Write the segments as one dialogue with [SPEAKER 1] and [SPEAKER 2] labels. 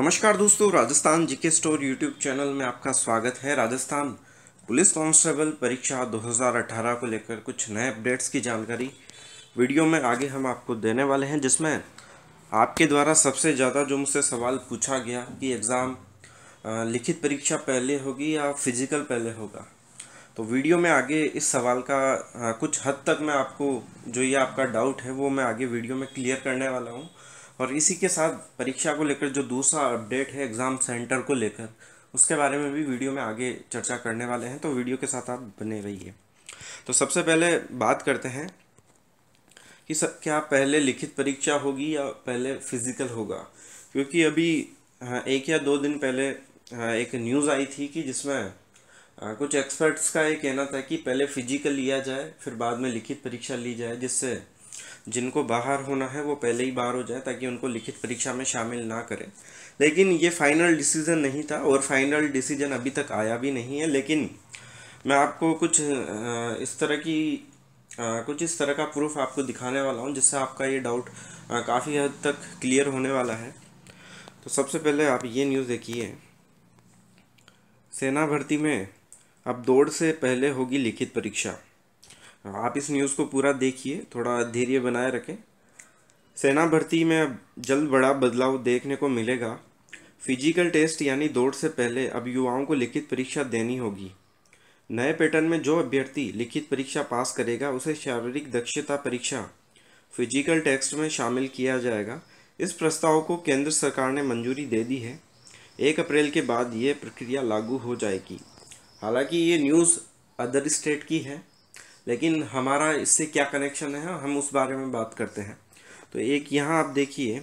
[SPEAKER 1] नमस्कार दोस्तों Rajasthan GK store YouTube channel में आपका स्वागत है राजस्थान पुलिस कांस्टेबल परीक्षा 2018 को लेकर कुछ नए अपडेट्स की जानकारी वीडियो में आगे हम आपको देने वाले हैं जिसमें आपके द्वारा सबसे ज़्यादा जो मुझसे सवाल पूछा गया कि एग्ज़ाम लिखित परीक्षा पहले होगी या फिजिकल पहले होगा तो वीडियो में आगे इस सवाल का कुछ हद तक मैं आपको जो ये आपका डाउट है वो मैं आगे वीडियो में क्लियर करने वाला हूँ और इसी के साथ परीक्षा को लेकर जो दूसरा अपडेट है एग्ज़ाम सेंटर को लेकर उसके बारे में भी वीडियो में आगे चर्चा करने वाले हैं तो वीडियो के साथ आप बने रहिए तो सबसे पहले बात करते हैं कि सब क्या पहले लिखित परीक्षा होगी या पहले फिज़िकल होगा क्योंकि अभी एक या दो दिन पहले एक न्यूज़ आई थी कि जिसमें कुछ एक्सपर्ट्स का ये कहना था कि पहले फिजिकल लिया जाए फिर बाद में लिखित परीक्षा ली जाए जिससे जिनको बाहर होना है वो पहले ही बाहर हो जाए ताकि उनको लिखित परीक्षा में शामिल ना करें लेकिन ये फाइनल डिसीज़न नहीं था और फाइनल डिसीज़न अभी तक आया भी नहीं है लेकिन मैं आपको कुछ इस तरह की कुछ इस तरह का प्रूफ आपको दिखाने वाला हूँ जिससे आपका ये डाउट काफ़ी हद तक क्लियर होने वाला है तो सबसे पहले आप ये न्यूज़ देखिए सेना भर्ती में अब दौड़ से पहले होगी लिखित परीक्षा हाँ, आप इस न्यूज़ को पूरा देखिए थोड़ा धैर्य बनाए रखें सेना भर्ती में अब जल्द बड़ा बदलाव देखने को मिलेगा फिजिकल टेस्ट यानी दौड़ से पहले अब युवाओं को लिखित परीक्षा देनी होगी नए पैटर्न में जो अभ्यर्थी लिखित परीक्षा पास करेगा उसे शारीरिक दक्षता परीक्षा फिजिकल टेस्ट में शामिल किया जाएगा इस प्रस्ताव को केंद्र सरकार ने मंजूरी दे दी है एक अप्रैल के बाद ये प्रक्रिया लागू हो जाएगी हालांकि ये न्यूज़ अदर स्टेट की है लेकिन हमारा इससे क्या कनेक्शन है हम उस बारे में बात करते हैं तो एक यहाँ आप देखिए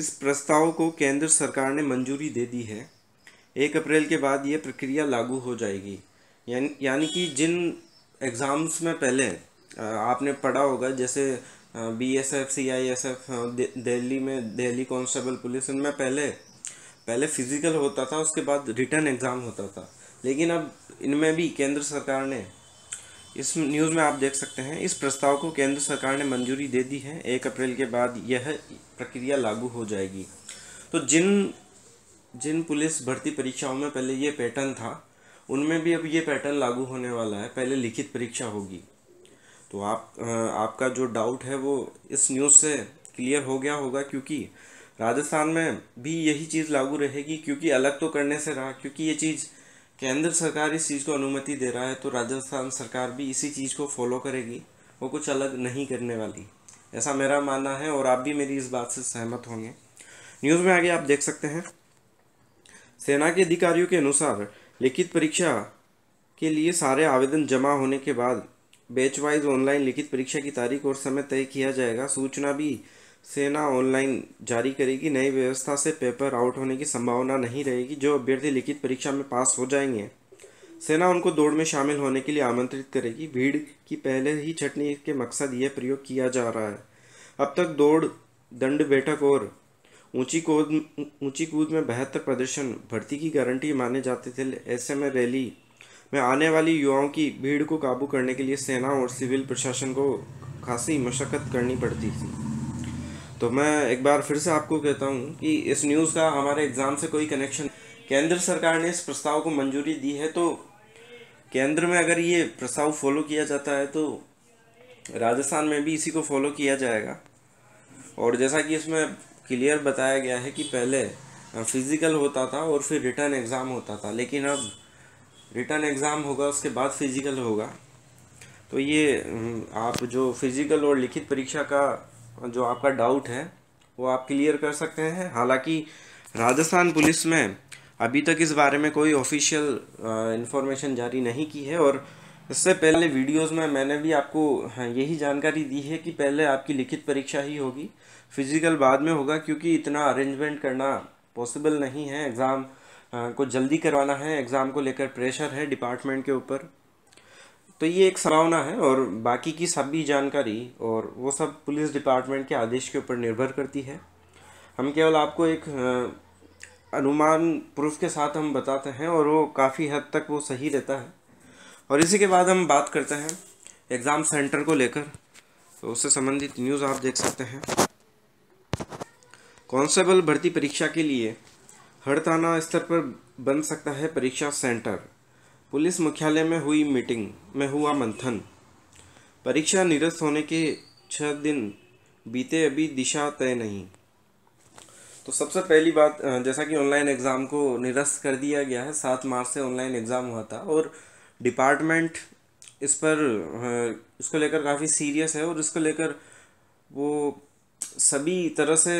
[SPEAKER 1] इस प्रस्ताव को केंद्र सरकार ने मंजूरी दे दी है एक अप्रैल के बाद ये प्रक्रिया लागू हो जाएगी यानी यानी कि जिन एग्ज़ाम्स में पहले आपने पढ़ा होगा जैसे B S F C I S F Delhi में दिल्ली कांस्टेबल पुलिस उनमें पहले पहले फिज़िकल होता था उसके बाद रिटर्न एग्ज़ाम होता था लेकिन अब इनमें भी केंद्र सरकार ने इस न्यूज़ में आप देख सकते हैं इस प्रस्ताव को केंद्र सरकार ने मंजूरी दे दी है एक अप्रैल के बाद यह प्रक्रिया लागू हो जाएगी तो जिन जिन पुलिस भर्ती परीक्षाओं में पहले ये पैटर्न था उनमें भी अब ये पैटर्न लागू होने वाला है पहले लिखित परीक्षा होगी तो आप आपका जो डाउट है वो इस न्यूज़ से क्लियर हो गया होगा क्योंकि राजस्थान में भी यही चीज़ लागू रहेगी क्योंकि अलग तो करने से रहा क्योंकि ये चीज़ केंद्र सरकार इस चीज़ को अनुमति दे रहा है तो राजस्थान सरकार भी इसी चीज़ को फॉलो करेगी वो कुछ अलग नहीं करने वाली ऐसा मेरा मानना है और आप भी मेरी इस बात से सहमत होंगे न्यूज़ में आगे आप देख सकते हैं सेना के अधिकारियों के अनुसार लिखित परीक्षा के लिए सारे आवेदन जमा होने के बाद बैच वाइज ऑनलाइन लिखित परीक्षा की तारीख और समय तय किया जाएगा सूचना भी सेना ऑनलाइन जारी करेगी नई व्यवस्था से पेपर आउट होने की संभावना नहीं रहेगी जो अभ्यर्थी लिखित परीक्षा में पास हो जाएंगे सेना उनको दौड़ में शामिल होने के लिए आमंत्रित करेगी भीड़ की पहले ही छटनी के मकसद यह प्रयोग किया जा रहा है अब तक दौड़ दंड बैठक और ऊंची कूद ऊंची कूद में बेहतर प्रदर्शन भर्ती की गारंटी माने जाते थे ऐसे में रैली में आने वाली युवाओं की भीड़ को काबू करने के लिए सेना और सिविल प्रशासन को खासी मशक्क़त करनी पड़ती थी तो मैं एक बार फिर से आपको कहता हूँ कि इस न्यूज़ का हमारे एग्ज़ाम से कोई कनेक्शन केंद्र सरकार ने इस प्रस्ताव को मंजूरी दी है तो केंद्र में अगर ये प्रस्ताव फॉलो किया जाता है तो राजस्थान में भी इसी को फॉलो किया जाएगा और जैसा कि इसमें क्लियर बताया गया है कि पहले फिज़िकल होता था और फिर रिटर्न एग्ज़ाम होता था लेकिन अब रिटर्न एग्ज़ाम होगा उसके बाद फिज़िकल होगा तो ये आप जो फिज़िकल और लिखित परीक्षा का जो आपका डाउट है वो आप क्लियर कर सकते हैं हालांकि राजस्थान पुलिस में अभी तक इस बारे में कोई ऑफिशियल इन्फॉर्मेशन जारी नहीं की है और इससे पहले वीडियोस में मैंने भी आपको यही जानकारी दी है कि पहले आपकी लिखित परीक्षा ही होगी फिजिकल बाद में होगा क्योंकि इतना अरेंजमेंट करना पॉसिबल नहीं है एग्ज़ाम को जल्दी करवाना है एग्ज़ाम को लेकर प्रेशर है डिपार्टमेंट के ऊपर तो ये एक सराहना है और बाकी की सभी जानकारी और वो सब पुलिस डिपार्टमेंट के आदेश के ऊपर निर्भर करती है हम केवल आपको एक अनुमान प्रूफ के साथ हम बताते हैं और वो काफ़ी हद तक वो सही रहता है और इसी के बाद हम बात करते हैं एग्ज़ाम सेंटर को लेकर तो उससे संबंधित न्यूज़ आप देख सकते हैं कांस्टेबल भर्ती परीक्षा के लिए हर थाना स्तर पर बन सकता है परीक्षा सेंटर पुलिस मुख्यालय में हुई मीटिंग में हुआ मंथन परीक्षा निरस्त होने के छः दिन बीते अभी दिशा तय नहीं तो सबसे पहली बात जैसा कि ऑनलाइन एग्ज़ाम को निरस्त कर दिया गया है सात मार्च से ऑनलाइन एग्ज़ाम हुआ था और डिपार्टमेंट इस पर इसको लेकर काफ़ी सीरियस है और इसको लेकर वो सभी तरह से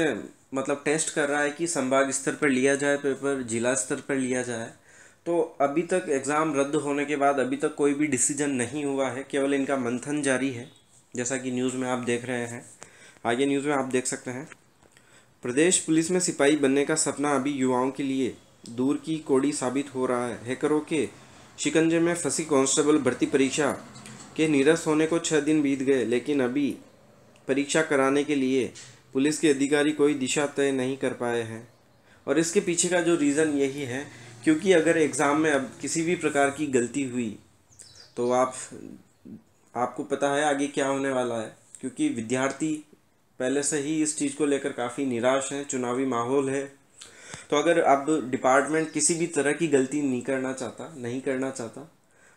[SPEAKER 1] मतलब टेस्ट कर रहा है कि संभाग स्तर पर लिया जाए पेपर जिला स्तर पर लिया जाए तो अभी तक एग्ज़ाम रद्द होने के बाद अभी तक कोई भी डिसीजन नहीं हुआ है केवल इनका मंथन जारी है जैसा कि न्यूज़ में आप देख रहे हैं आगे न्यूज़ में आप देख सकते हैं प्रदेश पुलिस में सिपाही बनने का सपना अभी युवाओं के लिए दूर की कोड़ी साबित हो रहा है हैकरों के शिकंजे में फंसी कांस्टेबल भर्ती परीक्षा के निरस्त होने को छः दिन बीत गए लेकिन अभी परीक्षा कराने के लिए पुलिस के अधिकारी कोई दिशा तय नहीं कर पाए हैं और इसके पीछे का जो रीज़न यही है क्योंकि अगर एग्ज़ाम में अब किसी भी प्रकार की गलती हुई तो आप आपको पता है आगे क्या होने वाला है क्योंकि विद्यार्थी पहले से ही इस चीज़ को लेकर काफ़ी निराश हैं चुनावी माहौल है तो अगर अब डिपार्टमेंट किसी भी तरह की गलती नहीं करना चाहता नहीं करना चाहता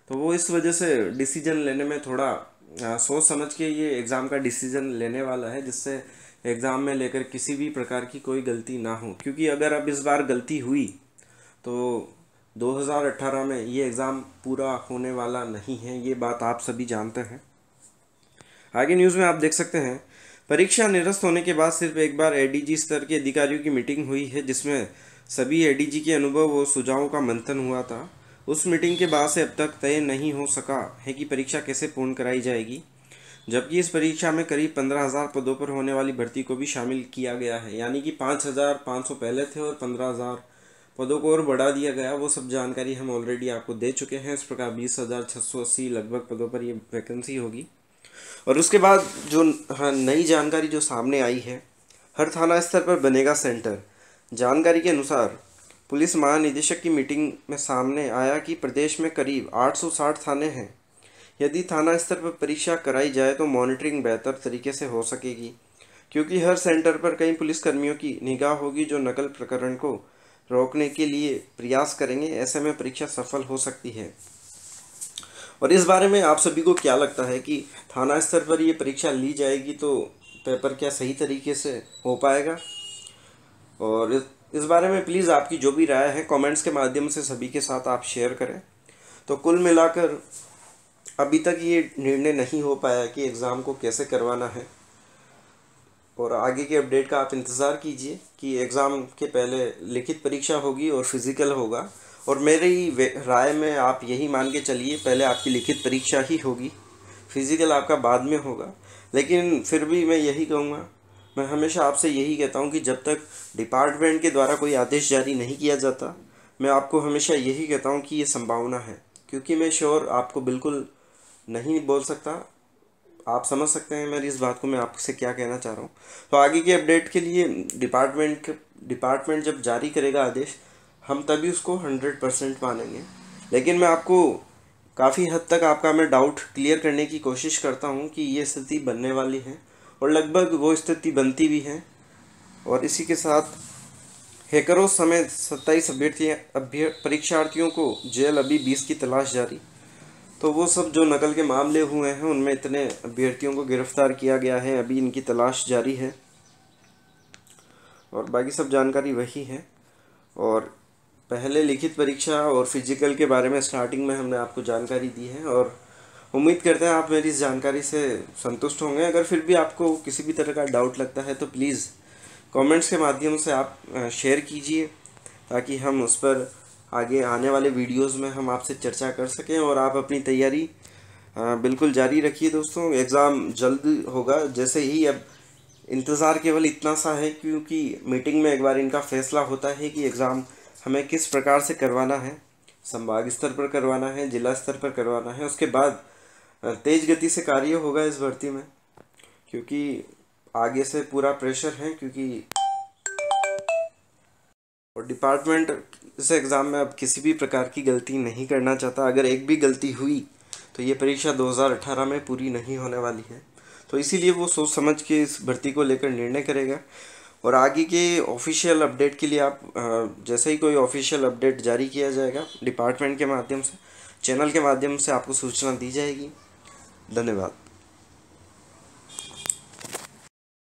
[SPEAKER 1] तो वो इस वजह से डिसीजन लेने में थोड़ा आ, सोच समझ के ये एग्ज़ाम का डिसीजन लेने वाला है जिससे एग्ज़ाम में लेकर किसी भी प्रकार की कोई गलती ना हो क्योंकि अगर अब इस बार गलती हुई तो 2018 में ये एग्ज़ाम पूरा होने वाला नहीं है ये बात आप सभी जानते हैं आगे न्यूज़ में आप देख सकते हैं परीक्षा निरस्त होने के बाद सिर्फ एक बार एडीजी स्तर के अधिकारियों की मीटिंग हुई है जिसमें सभी एडीजी के अनुभव और सुझावों का मंथन हुआ था उस मीटिंग के बाद से अब तक तय नहीं हो सका है कि परीक्षा कैसे पूर्ण कराई जाएगी जबकि इस परीक्षा में करीब पंद्रह हज़ार पदों पर होने वाली भर्ती को भी शामिल किया गया है यानी कि पाँच हज़ार पाँच सौ पहले थे और पंद्रह हज़ार पदों को और बढ़ा दिया गया वो सब जानकारी हम ऑलरेडी आपको दे चुके हैं इस प्रकार बीस हज़ार छः सौ अस्सी लगभग पदों पर ये वैकेंसी होगी और उसके बाद जो हाँ नई जानकारी जो सामने आई है हर थाना स्तर पर बनेगा सेंटर जानकारी के अनुसार पुलिस महानिदेशक की मीटिंग में सामने आया कि प्रदेश में करीब 860 थाने हैं यदि थाना स्तर पर परीक्षा कराई जाए तो मॉनिटरिंग बेहतर तरीके से हो सकेगी क्योंकि हर सेंटर पर कई पुलिसकर्मियों की निगाह होगी जो नकल प्रकरण को रोकने के लिए प्रयास करेंगे ऐसे में परीक्षा सफल हो सकती है और इस बारे में आप सभी को क्या लगता है कि थाना स्तर पर ये परीक्षा ली जाएगी तो पेपर क्या सही तरीके से हो पाएगा और इस बारे में प्लीज़ आपकी जो भी राय है कमेंट्स के माध्यम से सभी के साथ आप शेयर करें तो कुल मिलाकर अभी तक ये निर्णय नहीं हो पाया कि एग्ज़ाम को कैसे करवाना है और आगे के अपडेट का आप इंतज़ार कीजिए कि एग्ज़ाम के पहले लिखित परीक्षा होगी और फिज़िकल होगा और मेरी राय में आप यही मान के चलिए पहले आपकी लिखित परीक्षा ही होगी फिज़िकल आपका बाद में होगा लेकिन फिर भी मैं यही कहूँगा मैं हमेशा आपसे यही कहता हूँ कि जब तक डिपार्टमेंट के द्वारा कोई आदेश जारी नहीं किया जाता मैं आपको हमेशा यही कहता हूँ कि ये संभावना है क्योंकि मैं श्योर आपको बिल्कुल नहीं बोल सकता आप समझ सकते हैं मेरी इस बात को मैं आपसे क्या कहना चाह रहा हूँ तो आगे की अपडेट के लिए डिपार्टमेंट डिपार्टमेंट जब जारी करेगा आदेश हम तभी उसको हंड्रेड परसेंट मानेंगे लेकिन मैं आपको काफ़ी हद तक आपका मैं डाउट क्लियर करने की कोशिश करता हूँ कि ये स्थिति बनने वाली है और लगभग वो स्थिति बनती भी है और इसी के साथ हैकरों समेत सत्ताईस अभ्यर्थी परीक्षार्थियों को जेल अभी बीस की तलाश जारी तो वो सब जो नकल के मामले हुए हैं उनमें इतने अभ्यर्थियों को गिरफ्तार किया गया है अभी इनकी तलाश जारी है और बाकी सब जानकारी वही है और पहले लिखित परीक्षा और फिजिकल के बारे में स्टार्टिंग में हमने आपको जानकारी दी है और उम्मीद करते हैं आप मेरी इस जानकारी से संतुष्ट होंगे अगर फिर भी आपको किसी भी तरह का डाउट लगता है तो प्लीज़ कमेंट्स के माध्यम से आप शेयर कीजिए ताकि हम उस पर आगे आने वाले वीडियोस में हम आपसे चर्चा कर सकें और आप अपनी तैयारी बिल्कुल जारी रखिए दोस्तों एग्ज़ाम जल्द होगा जैसे ही अब इंतज़ार केवल इतना सा है क्योंकि मीटिंग में एक बार इनका फैसला होता है कि एग्ज़ाम हमें किस प्रकार से करवाना है संभाग स्तर पर करवाना है जिला स्तर पर करवाना है उसके बाद तेज़ गति से कार्य होगा इस भर्ती में क्योंकि आगे से पूरा प्रेशर है क्योंकि और डिपार्टमेंट इस एग्ज़ाम में अब किसी भी प्रकार की गलती नहीं करना चाहता अगर एक भी गलती हुई तो ये परीक्षा 2018 में पूरी नहीं होने वाली है तो इसीलिए वो सोच समझ के इस भर्ती को लेकर निर्णय करेगा और आगे के ऑफिशियल अपडेट के लिए आप जैसे ही कोई ऑफिशियल अपडेट जारी किया जाएगा डिपार्टमेंट के माध्यम से चैनल के माध्यम से आपको सूचना दी जाएगी धन्यवाद